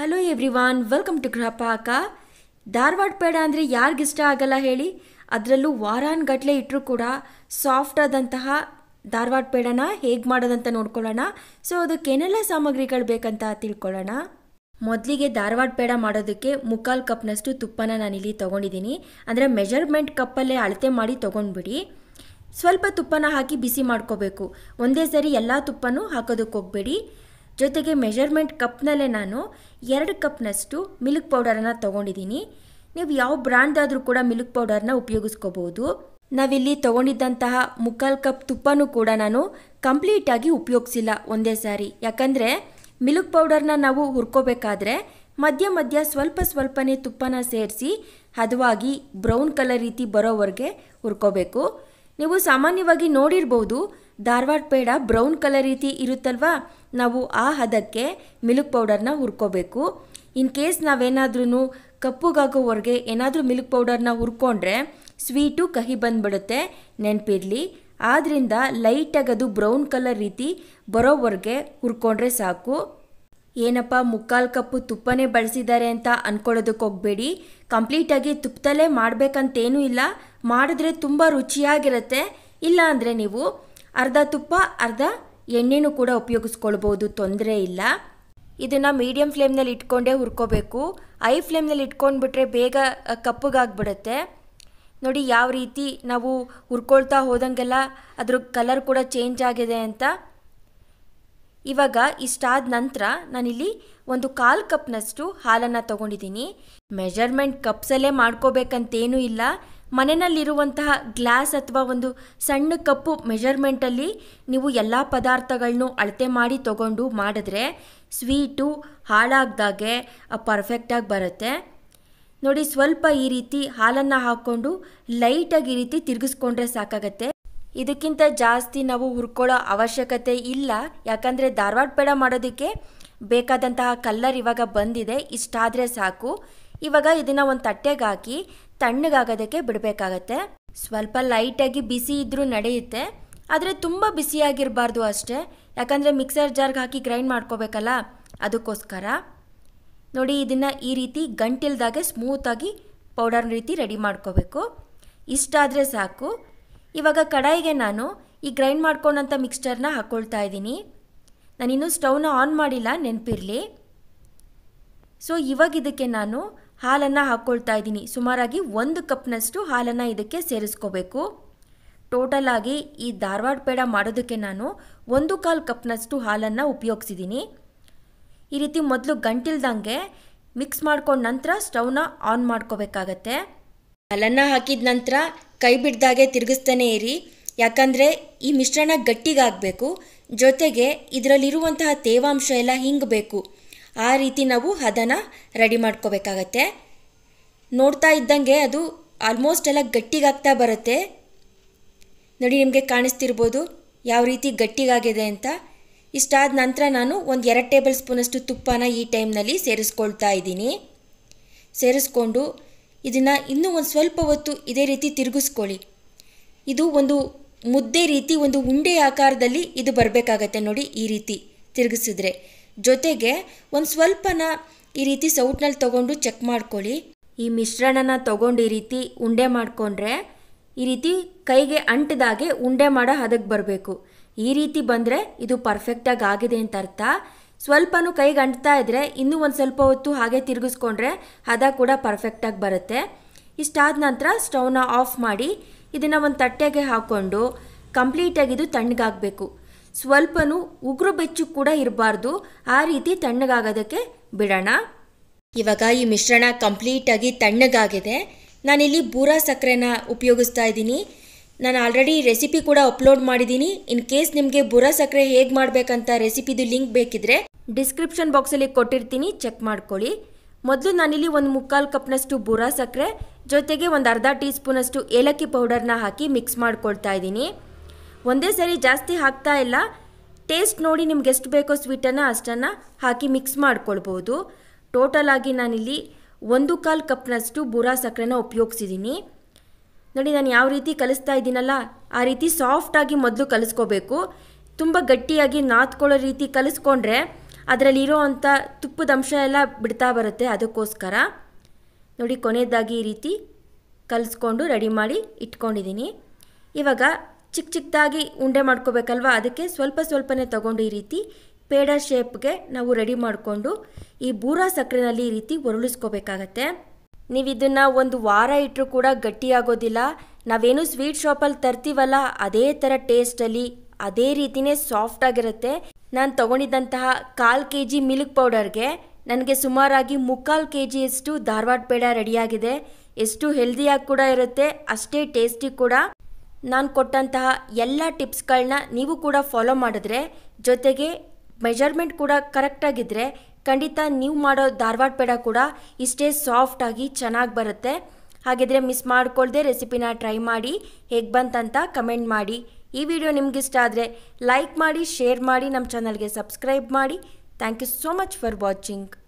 hello everyone welcome to ಅಕ್ಕ ಧಾರವಾಡ ಪೇಡ ಅಂದರೆ ಯಾರಿಗಿಷ್ಟ ಆಗಲ್ಲ ಹೇಳಿ ಅದರಲ್ಲೂ ವಾರಾನ್ ಗಟ್ಲೆ ಇಟ್ಟರೂ ಕೂಡ ಸಾಫ್ಟ್ ಆದಂತಹ ಧಾರವಾಡ ಪೇಡನ ಹೇಗೆ ಮಾಡೋದಂತ ನೋಡ್ಕೊಳ್ಳೋಣ ಸೊ ಅದಕ್ಕೇನೆಲ್ಲ ಸಾಮಗ್ರಿಗಳು ಬೇಕಂತ ತಿಳ್ಕೊಳ್ಳೋಣ ಮೊದಲಿಗೆ ಧಾರವಾಡ ಪೇಡ ಮಾಡೋದಕ್ಕೆ ಮುಕ್ಕಾಲು ಕಪ್ನಷ್ಟು ತುಪ್ಪನ ನಾನಿಲ್ಲಿ ತೊಗೊಂಡಿದ್ದೀನಿ ಅಂದರೆ ಮೆಜರ್ಮೆಂಟ್ ಕಪ್ಪಲ್ಲೇ ಅಳತೆ ಮಾಡಿ ತೊಗೊಂಡ್ಬಿಡಿ ಸ್ವಲ್ಪ ತುಪ್ಪನ ಹಾಕಿ ಬಿಸಿ ಮಾಡ್ಕೋಬೇಕು ಒಂದೇ ಸರಿ ಎಲ್ಲ ತುಪ್ಪನೂ ಹಾಕೋದಕ್ಕೆ ಹೋಗಬೇಡಿ ಜೊತೆಗೆ ಮೆಷರ್ಮೆಂಟ್ ಕಪ್ನಲ್ಲೇ ನಾನು ಎರಡು ಕಪ್ನಷ್ಟು ಮಿಲ್ಕ್ ಪೌಡರನ್ನು ತೊಗೊಂಡಿದ್ದೀನಿ ನೀವು ಯಾವ ಬ್ರ್ಯಾಂಡ್ದಾದರೂ ಕೂಡ ಮಿಲ್ಕ್ ಪೌಡರ್ನ ಉಪಯೋಗಿಸ್ಕೋಬೋದು ನಾವಿಲ್ಲಿ ತೊಗೊಂಡಿದ್ದಂತಹ ಮುಕ್ಕಾಲು ಕಪ್ ತುಪ್ಪನೂ ಕೂಡ ನಾನು ಕಂಪ್ಲೀಟಾಗಿ ಉಪಯೋಗಿಸಿಲ್ಲ ಒಂದೇ ಸಾರಿ ಯಾಕಂದರೆ ಮಿಲ್ಕ್ ಪೌಡರ್ನ ನಾವು ಹುರ್ಕೋಬೇಕಾದ್ರೆ ಮಧ್ಯ ಮಧ್ಯ ಸ್ವಲ್ಪ ಸ್ವಲ್ಪನೇ ತುಪ್ಪನ ಸೇರಿಸಿ ಹದವಾಗಿ ಬ್ರೌನ್ ಕಲರ್ ರೀತಿ ಬರೋವರೆಗೆ ಹುರ್ಕೋಬೇಕು ನೀವು ಸಾಮಾನ್ಯವಾಗಿ ನೋಡಿರ್ಬೋದು ಧಾರವಾಡ ಪೇಡ ಬ್ರೌನ್ ಕಲರ್ ರೀತಿ ಇರುತ್ತಲ್ವಾ ನಾವು ಆ ಹದಕ್ಕೆ ಮಿಲ್ಕ್ ಪೌಡರ್ನ ಹುರ್ಕೋಬೇಕು ಇನ್ ಕೇಸ್ ನಾವೇನಾದ್ರೂ ಕಪ್ಪುಗಾಗೋವರೆಗೆ ಏನಾದರೂ ಮಿಲ್ಕ್ ಪೌಡರ್ನ ಹುರ್ಕೊಂಡ್ರೆ ಸ್ವೀಟು ಕಹಿ ಬಂದ್ಬಿಡುತ್ತೆ ನೆನಪಿರಲಿ ಆದ್ದರಿಂದ ಲೈಟಾಗಿ ಅದು ಬ್ರೌನ್ ಕಲರ್ ರೀತಿ ಬರೋವರೆಗೆ ಹುರ್ಕೊಂಡ್ರೆ ಸಾಕು ಏನಪ್ಪ ಮುಕ್ಕಾಲು ಕಪ್ಪು ತುಪ್ಪನೇ ಬಳಸಿದ್ದಾರೆ ಅಂತ ಅನ್ಕೊಳ್ಳೋದಕ್ಕೆ ಹೋಗಬೇಡಿ ಕಂಪ್ಲೀಟಾಗಿ ತುಪ್ಪದಲ್ಲೇ ಮಾಡಬೇಕಂತೇನೂ ಇಲ್ಲ ಮಾಡಿದ್ರೆ ತುಂಬ ರುಚಿಯಾಗಿರುತ್ತೆ ಇಲ್ಲ ಅಂದರೆ ನೀವು ಅರ್ಧ ತುಪ್ಪ ಅರ್ಧ ಎಣ್ಣೆನೂ ಕೂಡ ಉಪಯೋಗಿಸ್ಕೊಳ್ಬೋದು ತೊಂದರೆ ಇಲ್ಲ ಇದನ್ನು ಮೀಡಿಯಮ್ ಫ್ಲೇಮ್ನಲ್ಲಿ ಇಟ್ಕೊಂಡೇ ಹುರ್ಕೋಬೇಕು ಐ ಫ್ಲೇಮ್ನಲ್ಲಿ ಇಟ್ಕೊಂಡ್ಬಿಟ್ರೆ ಬೇಗ ಕಪ್ಪಗಾಗ್ಬಿಡುತ್ತೆ ನೋಡಿ ಯಾವ ರೀತಿ ನಾವು ಹುರ್ಕೊಳ್ತಾ ಹೋದಂಗೆಲ್ಲ ಅದ್ರ ಕಲರ್ ಕೂಡ ಚೇಂಜ್ ಆಗಿದೆ ಅಂತ ಇವಾಗ ಇಷ್ಟಾದ ನಂತರ ನಾನಿಲ್ಲಿ ಒಂದು ಕಾಲು ಕಪ್ನಷ್ಟು ಹಾಲನ್ನು ತೊಗೊಂಡಿದ್ದೀನಿ ಮೆಜರ್ಮೆಂಟ್ ಕಪ್ಸಲ್ಲೇ ಮಾಡ್ಕೋಬೇಕಂತೇನೂ ಇಲ್ಲ ಮನೆಯಲ್ಲಿರುವಂತಹ ಗ್ಲಾಸ್ ಅಥವಾ ಒಂದು ಸಣ್ಣ ಕಪ್ಪು ಮೆಷರ್ಮೆಂಟಲ್ಲಿ ನೀವು ಎಲ್ಲ ಪದಾರ್ಥಗಳನ್ನು ಅಳತೆ ಮಾಡಿ ತಗೊಂಡು ಮಾಡಿದ್ರೆ ಸ್ವೀಟು ಹಾಳಾಗ್ದಾಗೆ ಪರ್ಫೆಕ್ಟಾಗಿ ಬರುತ್ತೆ ನೋಡಿ ಸ್ವಲ್ಪ ಈ ರೀತಿ ಹಾಲನ್ನು ಹಾಕ್ಕೊಂಡು ಲೈಟಾಗಿ ಈ ರೀತಿ ತಿರುಗಿಸ್ಕೊಂಡ್ರೆ ಸಾಕಾಗತ್ತೆ ಇದಕ್ಕಿಂತ ಜಾಸ್ತಿ ನಾವು ಹುರ್ಕೊಳ್ಳೋ ಅವಶ್ಯಕತೆ ಇಲ್ಲ ಯಾಕಂದರೆ ಧಾರವಾಡ ಪೇಡ ಮಾಡೋದಕ್ಕೆ ಬೇಕಾದಂತಹ ಕಲ್ಲರ್ ಇವಾಗ ಬಂದಿದೆ ಇಷ್ಟಾದರೆ ಸಾಕು ಇವಾಗ ಇದನ್ನು ಒಂದು ತಟ್ಟೆಗೆ ಹಾಕಿ ತಣ್ಣಗಾಗೋದಕ್ಕೆ ಬಿಡಬೇಕಾಗತ್ತೆ ಸ್ವಲ್ಪ ಲೈಟಾಗಿ ಬಿಸಿ ಇದ್ದರೂ ನಡೆಯುತ್ತೆ ಆದರೆ ತುಂಬ ಬಿಸಿಯಾಗಿರಬಾರ್ದು ಅಷ್ಟೇ ಯಾಕಂದರೆ ಮಿಕ್ಸರ್ ಜಾರ್ಗೆ ಹಾಕಿ ಗ್ರೈಂಡ್ ಮಾಡ್ಕೋಬೇಕಲ್ಲ ಅದಕ್ಕೋಸ್ಕರ ನೋಡಿ ಇದನ್ನು ಈ ರೀತಿ ಗಂಟಿಲ್ದಾಗೆ ಸ್ಮೂತಾಗಿ ಪೌಡರ್ ರೀತಿ ರೆಡಿ ಮಾಡ್ಕೋಬೇಕು ಇಷ್ಟಾದರೆ ಸಾಕು ಇವಾಗ ಕಡಾಯಿಗೆ ನಾನು ಈ ಗ್ರೈಂಡ್ ಮಾಡ್ಕೊಂಡಂಥ ಮಿಕ್ಸ್ಚರ್ನ ಹಾಕ್ಕೊಳ್ತಾ ಇದ್ದೀನಿ ನಾನಿನ್ನೂ ಸ್ಟವ್ನ ಆನ್ ಮಾಡಿಲ್ಲ ನೆನಪಿರಲಿ ಸೊ ಇವಾಗ ಇದಕ್ಕೆ ನಾನು ಹಾಲನ್ನು ಹಾಕ್ಕೊಳ್ತಾ ಇದ್ದೀನಿ ಸುಮಾರಾಗಿ ಒಂದು ಕಪ್ನಷ್ಟು ಹಾಲನ್ನು ಇದಕ್ಕೆ ಸೇರಿಸ್ಕೋಬೇಕು ಟೋಟಲ್ ಆಗಿ ಈ ಧಾರವಾಡ ಪೇಡ ಮಾಡೋದಕ್ಕೆ ನಾನು ಒಂದು ಕಾಲು ಕಪ್ನಷ್ಟು ಹಾಲನ್ನು ಉಪಯೋಗಿಸಿದ್ದೀನಿ ಈ ರೀತಿ ಮೊದಲು ಗಂಟಿಲ್ದಂಗೆ ಮಿಕ್ಸ್ ಮಾಡ್ಕೊಂಡ ನಂತರ ಸ್ಟವ್ನ ಆನ್ ಮಾಡ್ಕೋಬೇಕಾಗತ್ತೆ ಹಾಲನ್ನು ಹಾಕಿದ ನಂತರ ಕೈ ಬಿಡ್ದಾಗೆ ತಿರುಗಿಸ್ತಾನೆ ಇರಿ ಯಾಕಂದರೆ ಈ ಮಿಶ್ರಣ ಗಟ್ಟಿಗಾಗಬೇಕು ಜೊತೆಗೆ ಇದರಲ್ಲಿರುವಂತಹ ತೇವಾಂಶ ಎಲ್ಲ ಹಿಂಗಬೇಕು ಆ ರೀತಿ ನಾವು ಹದನ ರೆಡಿ ಮಾಡ್ಕೋಬೇಕಾಗತ್ತೆ ನೋಡ್ತಾ ಇದ್ದಂಗೆ ಅದು ಆಲ್ಮೋಸ್ಟ್ ಎಲ್ಲ ಗಟ್ಟಿಗಾಗ್ತಾ ಬರುತ್ತೆ ನೋಡಿ ನಿಮಗೆ ಕಾಣಿಸ್ತಿರ್ಬೋದು ಯಾವ ರೀತಿ ಗಟ್ಟಿಗಾಗಿದೆ ಅಂತ ಇಷ್ಟಾದ ನಂತರ ನಾನು ಒಂದು ಎರಡು ಟೇಬಲ್ ಸ್ಪೂನಷ್ಟು ತುಪ್ಪನ ಈ ಟೈಮ್ನಲ್ಲಿ ಸೇರಿಸ್ಕೊಳ್ತಾ ಇದ್ದೀನಿ ಸೇರಿಸ್ಕೊಂಡು ಇದನ್ನು ಇನ್ನೂ ಒಂದು ಸ್ವಲ್ಪ ಹೊತ್ತು ಇದೇ ರೀತಿ ತಿರುಗಿಸ್ಕೊಳ್ಳಿ ಇದು ಒಂದು ಮುದ್ದೆ ರೀತಿ ಒಂದು ಉಂಡೆ ಆಕಾರದಲ್ಲಿ ಇದು ಬರಬೇಕಾಗತ್ತೆ ನೋಡಿ ಈ ರೀತಿ ತಿರುಗಿಸಿದ್ರೆ ಜೊತೆಗೆ ಒಂದು ಸ್ವಲ್ಪನ ಈ ರೀತಿ ಸೌಟ್ನಲ್ಲಿ ತೊಗೊಂಡು ಚೆಕ್ ಮಾಡ್ಕೊಳ್ಳಿ ಈ ಮಿಶ್ರಣನ ತೊಗೊಂಡು ಈ ರೀತಿ ಉಂಡೆ ಮಾಡಿಕೊಂಡ್ರೆ ಈ ರೀತಿ ಕೈಗೆ ಅಂಟದಾಗೆ ಉಂಡೆ ಮಾಡೋ ಹದಕ್ಕೆ ಬರಬೇಕು ಈ ರೀತಿ ಬಂದರೆ ಇದು ಪರ್ಫೆಕ್ಟಾಗಿ ಆಗಿದೆ ಅಂತ ಅರ್ಥ ಸ್ವಲ್ಪನೂ ಕೈಗೆ ಅಂಟ್ತಾ ಇದ್ದರೆ ಇನ್ನೂ ಒಂದು ಸ್ವಲ್ಪ ಹೊತ್ತು ಹಾಗೆ ತಿರುಗಿಸ್ಕೊಂಡ್ರೆ ಹದ ಕೂಡ ಪರ್ಫೆಕ್ಟಾಗಿ ಬರುತ್ತೆ ಇಷ್ಟಾದ ನಂತರ ಸ್ಟವ್ನ ಆಫ್ ಮಾಡಿ ಇದನ್ನು ಒಂದು ತಟ್ಟೆಗೆ ಹಾಕ್ಕೊಂಡು ಕಂಪ್ಲೀಟಾಗಿ ಇದು ತಣ್ಣಗಾಗಬೇಕು ಸ್ವಲ್ಪನೂ ಉಗುರು ಬೆಚ್ಚು ಕೂಡ ಇರಬಾರ್ದು ಆ ರೀತಿ ತಣ್ಣಗಾಗೋದಕ್ಕೆ ಬಿಡೋಣ ಇವಾಗ ಈ ಮಿಶ್ರಣ ಕಂಪ್ಲೀಟಾಗಿ ತಣ್ಣಗಾಗಿದೆ ನಾನಿಲ್ಲಿ ಬೂರಾ ಸಕ್ಕರೆನ ಉಪಯೋಗಿಸ್ತಾ ಇದ್ದೀನಿ ನಾನು ಆಲ್ರೆಡಿ ರೆಸಿಪಿ ಕೂಡ ಅಪ್ಲೋಡ್ ಮಾಡಿದ್ದೀನಿ ಇನ್ ಕೇಸ್ ನಿಮಗೆ ಬುರಾ ಸಕ್ಕರೆ ಹೇಗೆ ಮಾಡಬೇಕಂತ ರೆಸಿಪಿದು ಲಿಂಕ್ ಬೇಕಿದ್ರೆ ಡಿಸ್ಕ್ರಿಪ್ಷನ್ ಬಾಕ್ಸಲ್ಲಿ ಕೊಟ್ಟಿರ್ತೀನಿ ಚೆಕ್ ಮಾಡ್ಕೊಳ್ಳಿ ಮೊದಲು ನಾನಿಲ್ಲಿ ಒಂದು ಮುಕ್ಕಾಲು ಕಪ್ನಷ್ಟು ಬುರಾ ಸಕ್ಕರೆ ಜೊತೆಗೆ ಒಂದು ಅರ್ಧ ಟೀ ಸ್ಪೂನಷ್ಟು ಏಲಕ್ಕಿ ಪೌಡರ್ನ ಹಾಕಿ ಮಿಕ್ಸ್ ಮಾಡ್ಕೊಳ್ತಾ ಇದ್ದೀನಿ ಒಂದೇ ಸರಿ ಜಾಸ್ತಿ ಹಾಕ್ತಾ ಇಲ್ಲ ಟೇಸ್ಟ್ ನೋಡಿ ನಿಮ್ಗೆ ಎಷ್ಟು ಬೇಕೋ ಸ್ವೀಟನ್ನು ಅಷ್ಟನ್ನು ಹಾಕಿ ಮಿಕ್ಸ್ ಮಾಡ್ಕೊಳ್ಬೋದು ಟೋಟಲ್ ಆಗಿ ನಾನಿಲ್ಲಿ ಒಂದು ಕಾಲು ಕಪ್ನಷ್ಟು ಬುರಾ ಸಕ್ಕರೆನ ಉಪಯೋಗಿಸಿದ್ದೀನಿ ನೋಡಿ ನಾನು ಯಾವ ರೀತಿ ಕಲಿಸ್ತಾ ಇದ್ದೀನಲ್ಲ ಆ ರೀತಿ ಸಾಫ್ಟಾಗಿ ಮೊದಲು ಕಲಿಸ್ಕೋಬೇಕು ತುಂಬ ಗಟ್ಟಿಯಾಗಿ ನಾತ್ಕೊಳ್ಳೋ ರೀತಿ ಕಲಿಸ್ಕೊಂಡ್ರೆ ಅದರಲ್ಲಿರೋ ಅಂಥ ತುಪ್ಪದ ಅಂಶ ಎಲ್ಲ ಬಿಡ್ತಾ ಬರುತ್ತೆ ಅದಕ್ಕೋಸ್ಕರ ನೋಡಿ ಕೊನೆಯದಾಗಿ ಈ ರೀತಿ ಕಲಿಸ್ಕೊಂಡು ರೆಡಿ ಮಾಡಿ ಇಟ್ಕೊಂಡಿದ್ದೀನಿ ಇವಾಗ ಚಿಕ್ಕ ಚಿಕ್ಕದಾಗಿ ಉಂಡೆ ಮಾಡ್ಕೋಬೇಕಲ್ವ ಅದಕ್ಕೆ ಸ್ವಲ್ಪ ಸ್ವಲ್ಪನೇ ತಗೊಂಡು ಈ ರೀತಿ ಪೇಡ ಶೇಪ್ಗೆ ನಾವು ರೆಡಿ ಮಾಡಿಕೊಂಡು ಈ ಬೂರಾ ಸಕ್ಕರೆನಲ್ಲಿ ಈ ರೀತಿ ಒರಳಿಸ್ಕೋಬೇಕಾಗತ್ತೆ ನೀವು ಇದನ್ನು ಒಂದು ವಾರ ಇಟ್ಟರೂ ಕೂಡ ಗಟ್ಟಿಯಾಗೋದಿಲ್ಲ ನಾವೇನು ಸ್ವೀಟ್ ಶಾಪಲ್ಲಿ ತರ್ತೀವಲ್ಲ ಅದೇ ಥರ ಟೇಸ್ಟಲ್ಲಿ ಅದೇ ರೀತಿನೇ ಸಾಫ್ಟ್ ಆಗಿರುತ್ತೆ ನಾನು ತೊಗೊಂಡಿದ್ದಂತಹ ಕಾಲು ಕೆ ಜಿ ಮಿಲ್ಕ್ ಪೌಡರ್ಗೆ ನನಗೆ ಸುಮಾರಾಗಿ ಮುಕ್ಕಾಲು ಕೆ ಜಿಯಷ್ಟು ಧಾರವಾಡ ಪೇಡ ರೆಡಿಯಾಗಿದೆ ಎಷ್ಟು ಹೆಲ್ದಿಯಾಗಿ ಕೂಡ ಇರುತ್ತೆ ಅಷ್ಟೇ ಟೇಸ್ಟಿ ಕೂಡ ನಾನು ಕೊಟ್ಟಂತಹ ಎಲ್ಲ ಟಿಪ್ಸ್ಗಳನ್ನ ನೀವು ಕೂಡ ಫಾಲೋ ಮಾಡಿದ್ರೆ ಜೊತೆಗೆ ಮೆಜರ್ಮೆಂಟ್ ಕೂಡ ಕರೆಕ್ಟಾಗಿದ್ದರೆ ಖಂಡಿತ ನೀವು ಮಾಡೋ ಧಾರವಾಡ ಪೇಡ ಕೂಡ ಇಷ್ಟೇ ಸಾಫ್ಟಾಗಿ ಚೆನ್ನಾಗಿ ಬರುತ್ತೆ ಹಾಗಿದ್ರೆ ಮಿಸ್ ಮಾಡ್ಕೊಳ್ದೆ ರೆಸಿಪಿನ ಟ್ರೈ ಮಾಡಿ ಹೇಗೆ ಬಂತಂತ ಕಮೆಂಟ್ ಮಾಡಿ ಈ ವಿಡಿಯೋ ನಿಮಗಿಷ್ಟ ಆದರೆ ಲೈಕ್ ಮಾಡಿ ಶೇರ್ ಮಾಡಿ ನಮ್ಮ ಚಾನಲ್ಗೆ ಸಬ್ಸ್ಕ್ರೈಬ್ ಮಾಡಿ thank you so much for watching